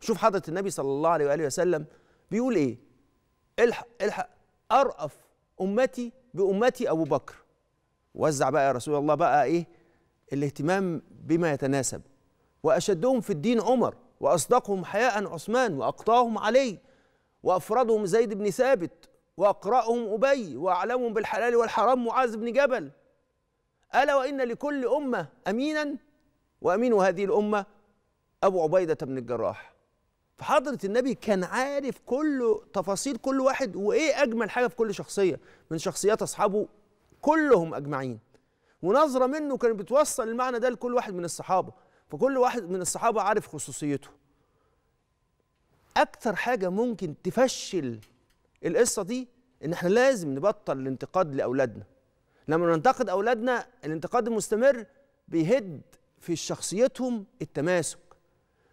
شوف حضرة النبي صلى الله عليه وآله وسلم بيقول إيه الحق الحق أرأف أمتي بأمتي أبو بكر وزع بقى يا رسول الله بقى إيه الاهتمام بما يتناسب وأشدهم في الدين عمر وأصدقهم حياء عثمان وأقطاهم علي وأفردهم زيد بن ثابت وأقرأهم أبي وأعلمهم بالحلال والحرام معاذ بن جبل ألا وإن لكل أمة أمينا وأمين هذه الأمة أبو عبيدة بن الجراح فحضرة النبي كان عارف كل تفاصيل كل واحد وإيه أجمل حاجة في كل شخصية من شخصيات أصحابه كلهم أجمعين ونظرة منه كانت بتوصل المعنى ده لكل واحد من الصحابة فكل واحد من الصحابة عارف خصوصيته أكتر حاجة ممكن تفشل القصة دي إن إحنا لازم نبطل الانتقاد لأولادنا لما ننتقد أولادنا الانتقاد المستمر بيهد في شخصيتهم التماسك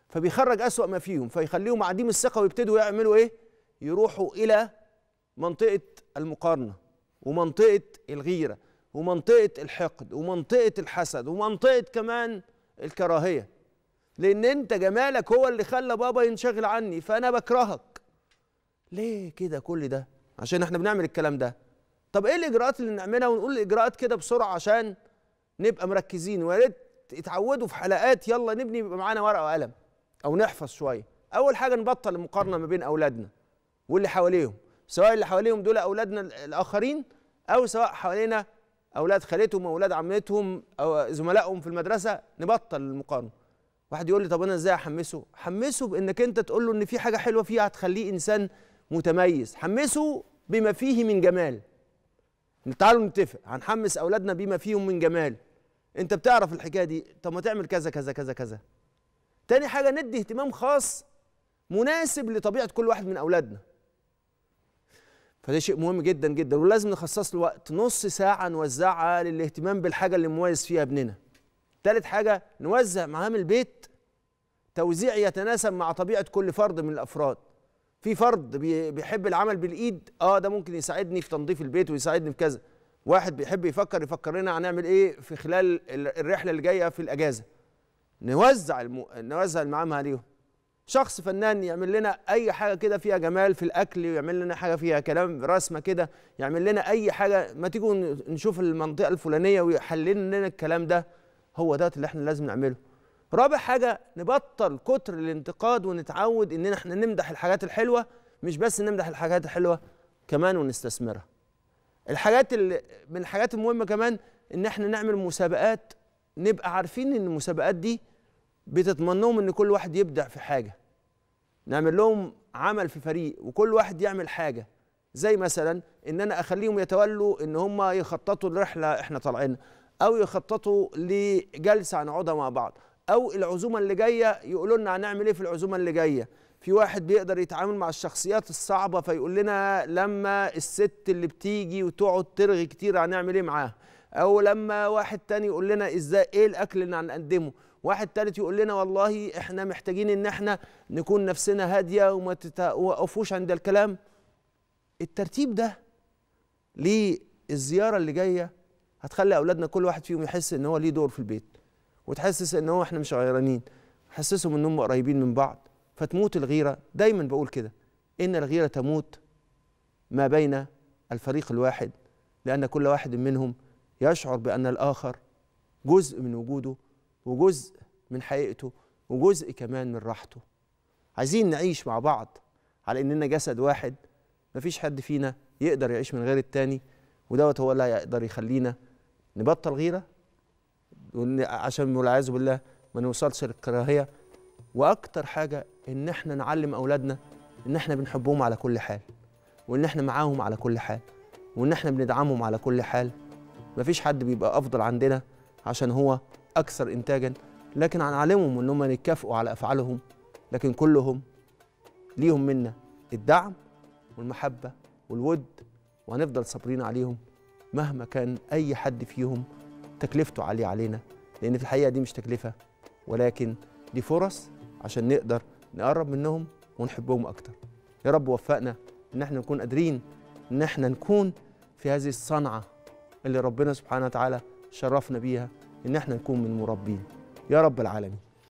فبيخرج أسوأ ما فيهم فيخليهم عديم الثقة ويبتدوا يعملوا إيه؟ يروحوا إلى منطقة المقارنة ومنطقة الغيرة ومنطقة الحقد ومنطقة الحسد ومنطقة كمان الكراهية لأن أنت جمالك هو اللي خلى بابا ينشغل عني فأنا بكرهك ليه كده كل ده؟ عشان احنا بنعمل الكلام ده طب ايه الإجراءات اللي نعملها ونقول الإجراءات كده بسرعة عشان نبقى مركزين ويا ريت اتعودوا في حلقات يلا نبني يبقى معانا ورقة وقلم او نحفظ شويه اول حاجه نبطل المقارنه ما بين اولادنا واللي حواليهم سواء اللي حواليهم دول اولادنا الاخرين او سواء حوالينا اولاد خالتهم اولاد عمتهم او زملائهم في المدرسه نبطل المقارنه واحد يقول لي طب انا ازاي احمسه حمسه بانك انت تقول له ان في حاجه حلوه فيه هتخليه انسان متميز حمسه بما فيه من جمال تعالوا نتفق هنحمس اولادنا بما فيهم من جمال انت بتعرف الحكايه دي طب ما تعمل كذا كذا كذا كذا تاني حاجة ندي اهتمام خاص مناسب لطبيعة كل واحد من أولادنا فده شيء مهم جدا جدا ولازم نخصص له وقت نص ساعة نوزعها للاهتمام بالحاجة اللي مميز فيها ابننا تالت حاجة نوزع مهام البيت توزيع يتناسب مع طبيعة كل فرد من الأفراد في فرد بيحب العمل بالإيد آه ده ممكن يساعدني في تنظيف البيت ويساعدني في كذا واحد بيحب يفكر يفكر لنا هنعمل إيه في خلال الرحلة اللي جاية في الأجازة نوزع المو... نوزع المعامل عليهم شخص فنان يعمل لنا اي حاجه كده فيها جمال في الاكل ويعمل لنا حاجه فيها كلام رسمه كده يعمل لنا اي حاجه ما تيجوا نشوف المنطقه الفلانيه ويحلل لنا الكلام ده هو ده اللي احنا لازم نعمله رابع حاجه نبطل كتر الانتقاد ونتعود ان احنا نمدح الحاجات الحلوه مش بس نمدح الحاجات الحلوه كمان ونستثمرها الحاجات اللي من الحاجات المهمه كمان ان احنا نعمل مسابقات نبقى عارفين ان المسابقات دي بتضمن ان كل واحد يبدع في حاجه نعمل لهم عمل في فريق وكل واحد يعمل حاجه زي مثلا ان انا اخليهم يتولوا ان هم يخططوا لرحله احنا طالعينها او يخططوا لجلسه هنقعدها مع بعض او العزومه اللي جايه يقولوا لنا هنعمل ايه في العزومه اللي جايه في واحد بيقدر يتعامل مع الشخصيات الصعبه فيقول لنا لما الست اللي بتيجي وتقعد ترغي كتير هنعمل ايه معاها او لما واحد تاني يقول لنا ازاي ايه الاكل اللي هنقدمه واحد تالت يقول لنا والله احنا محتاجين ان احنا نكون نفسنا هاديه وما توقفوش عند الكلام الترتيب ده للزياره اللي جايه هتخلي اولادنا كل واحد فيهم يحس ان هو ليه دور في البيت وتحسس ان هو احنا مش غيرانين حسسهم ان هم قريبين من بعض فتموت الغيره دايما بقول كده ان الغيره تموت ما بين الفريق الواحد لان كل واحد منهم يشعر بأن الآخر جزء من وجوده وجزء من حقيقته وجزء كمان من راحته عايزين نعيش مع بعض على إننا جسد واحد مفيش حد فينا يقدر يعيش من غير التاني ودوت هو اللي يقدر يخلينا نبطل غيره عشان والعياذ بالله ما نوصلش للكراهيه واكتر حاجه ان احنا نعلم اولادنا ان احنا بنحبهم على كل حال وان احنا معاهم على كل حال وان احنا بندعمهم على كل حال مفيش حد بيبقى افضل عندنا عشان هو اكثر انتاجا لكن هنعلمهم ان هم يتكافئوا على افعالهم لكن كلهم ليهم منا الدعم والمحبه والود وهنفضل صابرين عليهم مهما كان اي حد فيهم تكلفته عاليه علينا لان في الحقيقه دي مش تكلفه ولكن دي فرص عشان نقدر نقرب منهم ونحبهم اكتر يا رب وفقنا ان احنا نكون قادرين ان احنا نكون في هذه الصنعه اللي ربنا سبحانه وتعالى شرفنا بيها إن احنا نكون من المربين يا رب العالمين